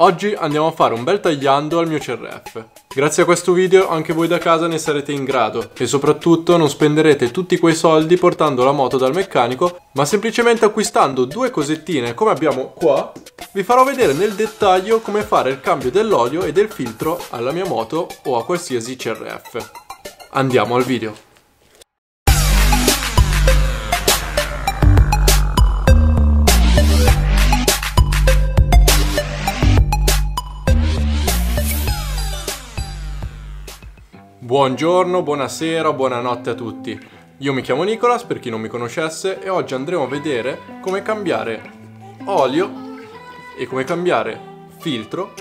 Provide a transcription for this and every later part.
Oggi andiamo a fare un bel tagliando al mio CRF. Grazie a questo video anche voi da casa ne sarete in grado e soprattutto non spenderete tutti quei soldi portando la moto dal meccanico ma semplicemente acquistando due cosettine come abbiamo qua vi farò vedere nel dettaglio come fare il cambio dell'olio e del filtro alla mia moto o a qualsiasi CRF. Andiamo al video. Buongiorno, buonasera, buonanotte a tutti. Io mi chiamo Nicolas, per chi non mi conoscesse, e oggi andremo a vedere come cambiare olio e come cambiare filtro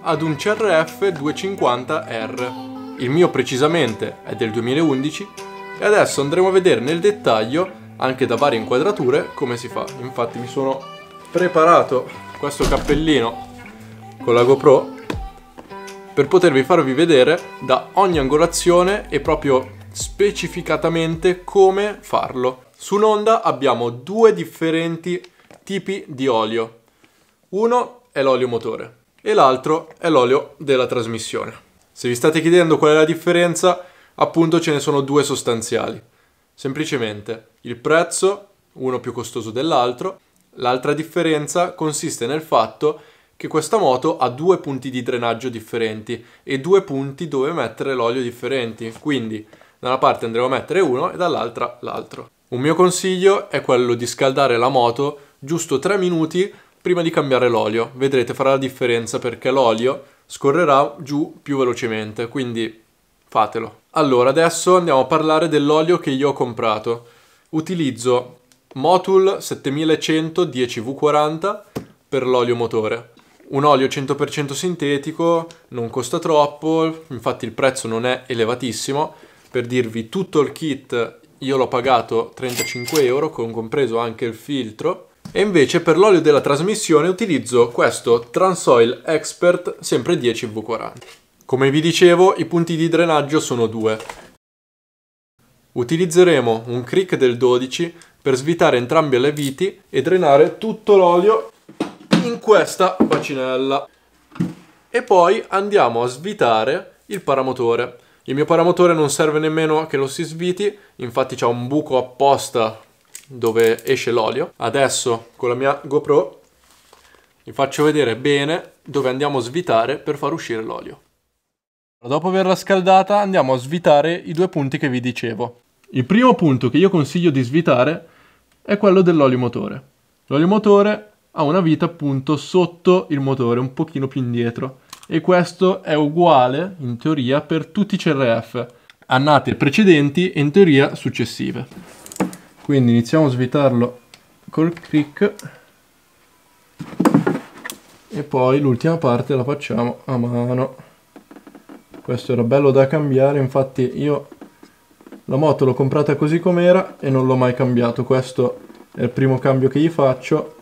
ad un CRF 250R. Il mio precisamente è del 2011 e adesso andremo a vedere nel dettaglio, anche da varie inquadrature, come si fa. Infatti mi sono preparato questo cappellino con la GoPro per potervi farvi vedere da ogni angolazione e proprio specificatamente come farlo. Su un'onda abbiamo due differenti tipi di olio. Uno è l'olio motore e l'altro è l'olio della trasmissione. Se vi state chiedendo qual è la differenza, appunto ce ne sono due sostanziali. Semplicemente il prezzo, uno più costoso dell'altro. L'altra differenza consiste nel fatto che che questa moto ha due punti di drenaggio differenti e due punti dove mettere l'olio differenti, quindi da una parte andremo a mettere uno e dall'altra l'altro. Un mio consiglio è quello di scaldare la moto giusto 3 minuti prima di cambiare l'olio, vedrete farà la differenza perché l'olio scorrerà giù più velocemente, quindi fatelo. Allora, adesso andiamo a parlare dell'olio che io ho comprato. Utilizzo Motul 7100 10V40 per l'olio motore un olio 100% sintetico, non costa troppo, infatti il prezzo non è elevatissimo. Per dirvi, tutto il kit io l'ho pagato 35 euro, con compreso anche il filtro. E invece per l'olio della trasmissione utilizzo questo Transoil Expert, sempre 10V40. Come vi dicevo, i punti di drenaggio sono due. Utilizzeremo un crick del 12 per svitare entrambe le viti e drenare tutto l'olio in questa bacinella. E poi andiamo a svitare il paramotore. Il mio paramotore non serve nemmeno che lo si sviti, infatti c'è un buco apposta dove esce l'olio. Adesso con la mia GoPro vi faccio vedere bene dove andiamo a svitare per far uscire l'olio. Dopo averla scaldata andiamo a svitare i due punti che vi dicevo. Il primo punto che io consiglio di svitare è quello dell'olio motore. L'olio motore ha una vita appunto sotto il motore, un pochino più indietro. E questo è uguale, in teoria, per tutti i CRF, annate precedenti e in teoria successive. Quindi iniziamo a svitarlo col click. e poi l'ultima parte la facciamo a mano. Questo era bello da cambiare, infatti io la moto l'ho comprata così com'era e non l'ho mai cambiato. Questo è il primo cambio che gli faccio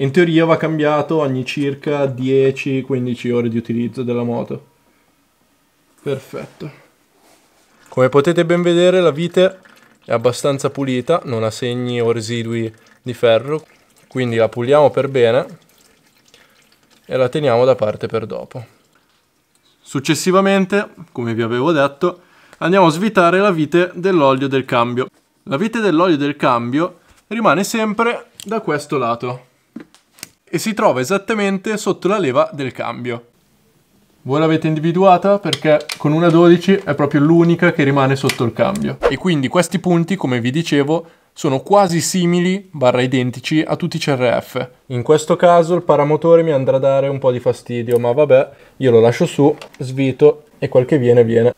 in teoria va cambiato ogni circa 10-15 ore di utilizzo della moto. Perfetto. Come potete ben vedere la vite è abbastanza pulita, non ha segni o residui di ferro, quindi la puliamo per bene e la teniamo da parte per dopo. Successivamente, come vi avevo detto, andiamo a svitare la vite dell'olio del cambio. La vite dell'olio del cambio rimane sempre da questo lato e si trova esattamente sotto la leva del cambio. Voi l'avete individuata perché con una 12 è proprio l'unica che rimane sotto il cambio. E quindi questi punti, come vi dicevo, sono quasi simili, barra identici, a tutti i CRF. In questo caso il paramotore mi andrà a dare un po' di fastidio, ma vabbè, io lo lascio su, svito e quel che viene viene.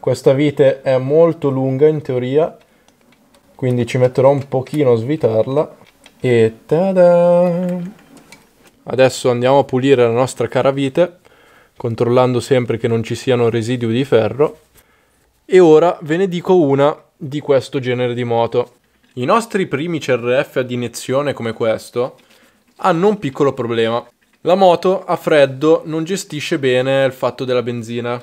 Questa vite è molto lunga in teoria, quindi ci metterò un pochino a svitarla. E tada! Adesso andiamo a pulire la nostra cara vite, controllando sempre che non ci siano residui di ferro. E ora ve ne dico una di questo genere di moto. I nostri primi CRF ad iniezione come questo hanno un piccolo problema. La moto a freddo non gestisce bene il fatto della benzina.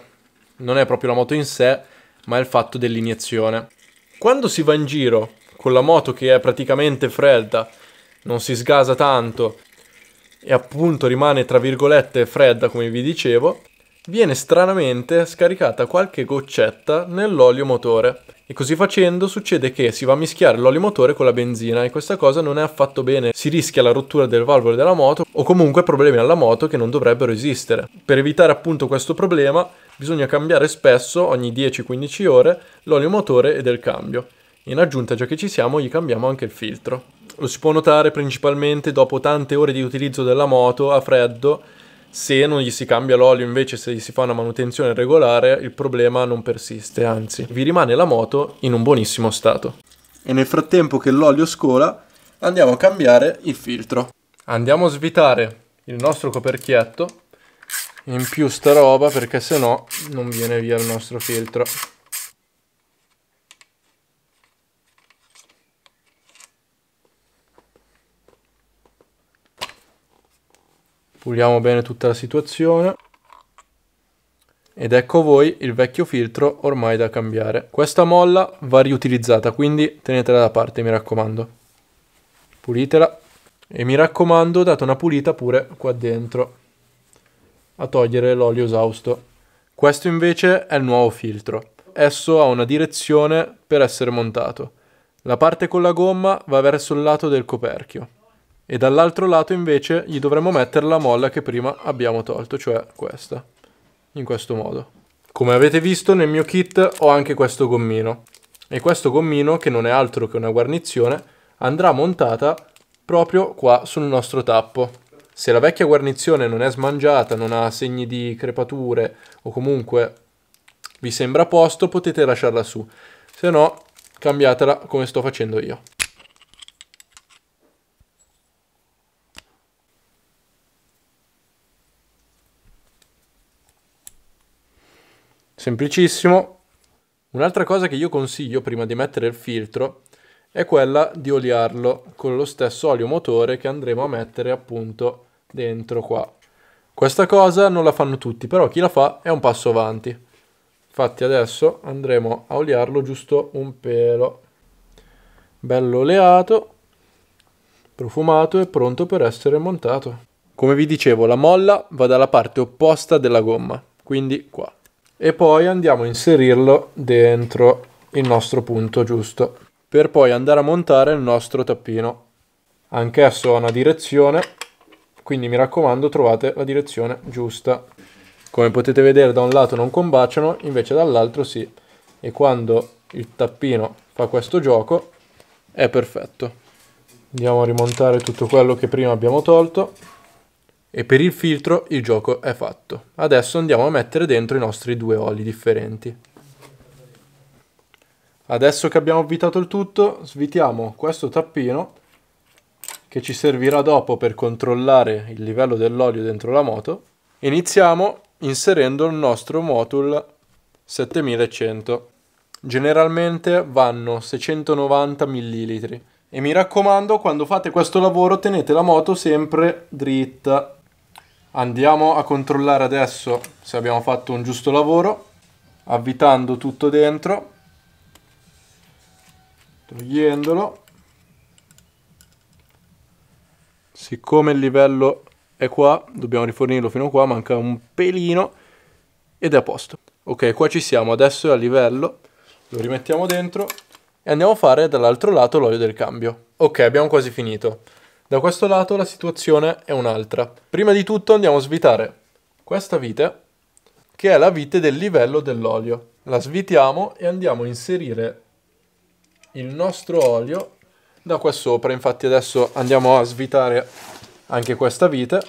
Non è proprio la moto in sé, ma è il fatto dell'iniezione. Quando si va in giro con la moto che è praticamente fredda non si sgasa tanto e appunto rimane tra virgolette fredda come vi dicevo, viene stranamente scaricata qualche goccetta nell'olio motore e così facendo succede che si va a mischiare l'olio motore con la benzina e questa cosa non è affatto bene, si rischia la rottura del valvole della moto o comunque problemi alla moto che non dovrebbero esistere. Per evitare appunto questo problema bisogna cambiare spesso, ogni 10-15 ore, l'olio motore e del cambio. In aggiunta, già che ci siamo, gli cambiamo anche il filtro. Lo si può notare principalmente dopo tante ore di utilizzo della moto a freddo, se non gli si cambia l'olio invece se gli si fa una manutenzione regolare il problema non persiste, anzi vi rimane la moto in un buonissimo stato. E nel frattempo che l'olio scola andiamo a cambiare il filtro. Andiamo a svitare il nostro coperchietto in più sta roba perché sennò non viene via il nostro filtro. Puliamo bene tutta la situazione. Ed ecco voi il vecchio filtro ormai da cambiare. Questa molla va riutilizzata, quindi tenetela da parte, mi raccomando. Pulitela. E mi raccomando, date una pulita pure qua dentro a togliere l'olio esausto. Questo invece è il nuovo filtro. Esso ha una direzione per essere montato. La parte con la gomma va verso il lato del coperchio e dall'altro lato invece gli dovremmo mettere la molla che prima abbiamo tolto, cioè questa, in questo modo. Come avete visto nel mio kit ho anche questo gommino e questo gommino, che non è altro che una guarnizione, andrà montata proprio qua sul nostro tappo. Se la vecchia guarnizione non è smangiata, non ha segni di crepature o comunque vi sembra a posto, potete lasciarla su, se no cambiatela come sto facendo io. semplicissimo. Un'altra cosa che io consiglio prima di mettere il filtro è quella di oliarlo con lo stesso olio motore che andremo a mettere appunto dentro qua. Questa cosa non la fanno tutti, però chi la fa è un passo avanti. Infatti adesso andremo a oliarlo giusto un pelo. Bello oleato, profumato e pronto per essere montato. Come vi dicevo, la molla va dalla parte opposta della gomma, quindi qua e poi andiamo a inserirlo dentro il nostro punto giusto per poi andare a montare il nostro tappino anch'esso ha una direzione quindi mi raccomando trovate la direzione giusta come potete vedere da un lato non combaciano invece dall'altro sì e quando il tappino fa questo gioco è perfetto andiamo a rimontare tutto quello che prima abbiamo tolto e per il filtro il gioco è fatto. Adesso andiamo a mettere dentro i nostri due oli differenti. Adesso che abbiamo avvitato il tutto, svitiamo questo tappino che ci servirà dopo per controllare il livello dell'olio dentro la moto. Iniziamo inserendo il nostro Motul 7100. Generalmente vanno 690 millilitri. e mi raccomando quando fate questo lavoro tenete la moto sempre dritta Andiamo a controllare adesso se abbiamo fatto un giusto lavoro, avvitando tutto dentro, togliendolo. Siccome il livello è qua, dobbiamo rifornirlo fino a qua, manca un pelino ed è a posto. Ok, qua ci siamo, adesso è a livello, lo rimettiamo dentro e andiamo a fare dall'altro lato l'olio del cambio. Ok, abbiamo quasi finito. Da questo lato la situazione è un'altra. Prima di tutto andiamo a svitare questa vite, che è la vite del livello dell'olio. La svitiamo e andiamo a inserire il nostro olio da qua sopra. Infatti adesso andiamo a svitare anche questa vite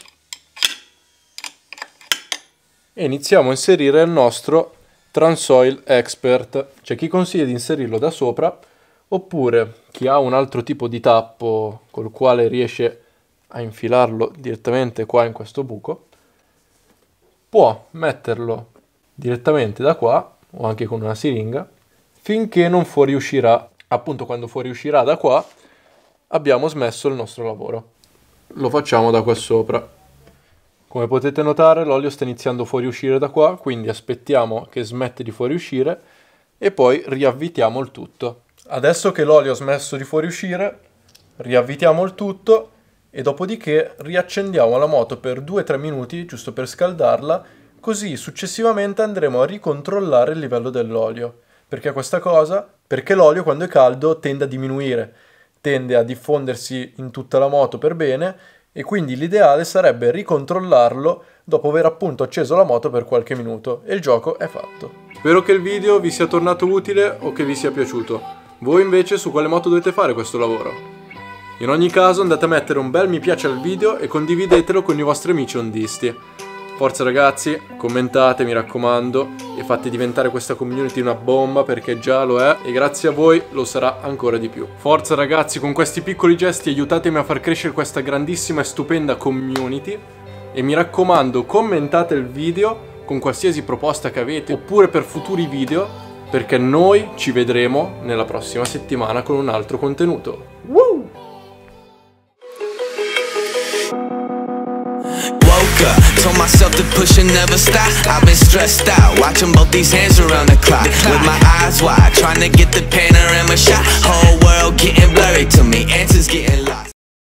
e iniziamo a inserire il nostro Transoil Expert. C'è chi consiglia di inserirlo da sopra, oppure chi ha un altro tipo di tappo col quale riesce a infilarlo direttamente qua in questo buco, può metterlo direttamente da qua o anche con una siringa finché non fuoriuscirà. Appunto quando fuoriuscirà da qua abbiamo smesso il nostro lavoro. Lo facciamo da qua sopra. Come potete notare l'olio sta iniziando a fuoriuscire da qua, quindi aspettiamo che smette di fuoriuscire e poi riavvitiamo il tutto. Adesso che l'olio ha smesso di fuoriuscire, riavvitiamo il tutto e dopodiché riaccendiamo la moto per 2-3 minuti, giusto per scaldarla, così successivamente andremo a ricontrollare il livello dell'olio. Perché questa cosa? Perché l'olio quando è caldo tende a diminuire, tende a diffondersi in tutta la moto per bene e quindi l'ideale sarebbe ricontrollarlo dopo aver appunto acceso la moto per qualche minuto e il gioco è fatto. Spero che il video vi sia tornato utile o che vi sia piaciuto. Voi invece su quale moto dovete fare questo lavoro? In ogni caso andate a mettere un bel mi piace al video e condividetelo con i vostri amici ondisti. Forza ragazzi, commentate mi raccomando e fate diventare questa community una bomba perché già lo è e grazie a voi lo sarà ancora di più. Forza ragazzi, con questi piccoli gesti aiutatemi a far crescere questa grandissima e stupenda community e mi raccomando commentate il video con qualsiasi proposta che avete oppure per futuri video perché noi ci vedremo nella prossima settimana con un altro contenuto. Woo! Told myself to push and never stop I've been stressed out Watching both these hands around the clock With my eyes wide Trying to get the panorama shot Whole world getting blurry to me Answers getting lost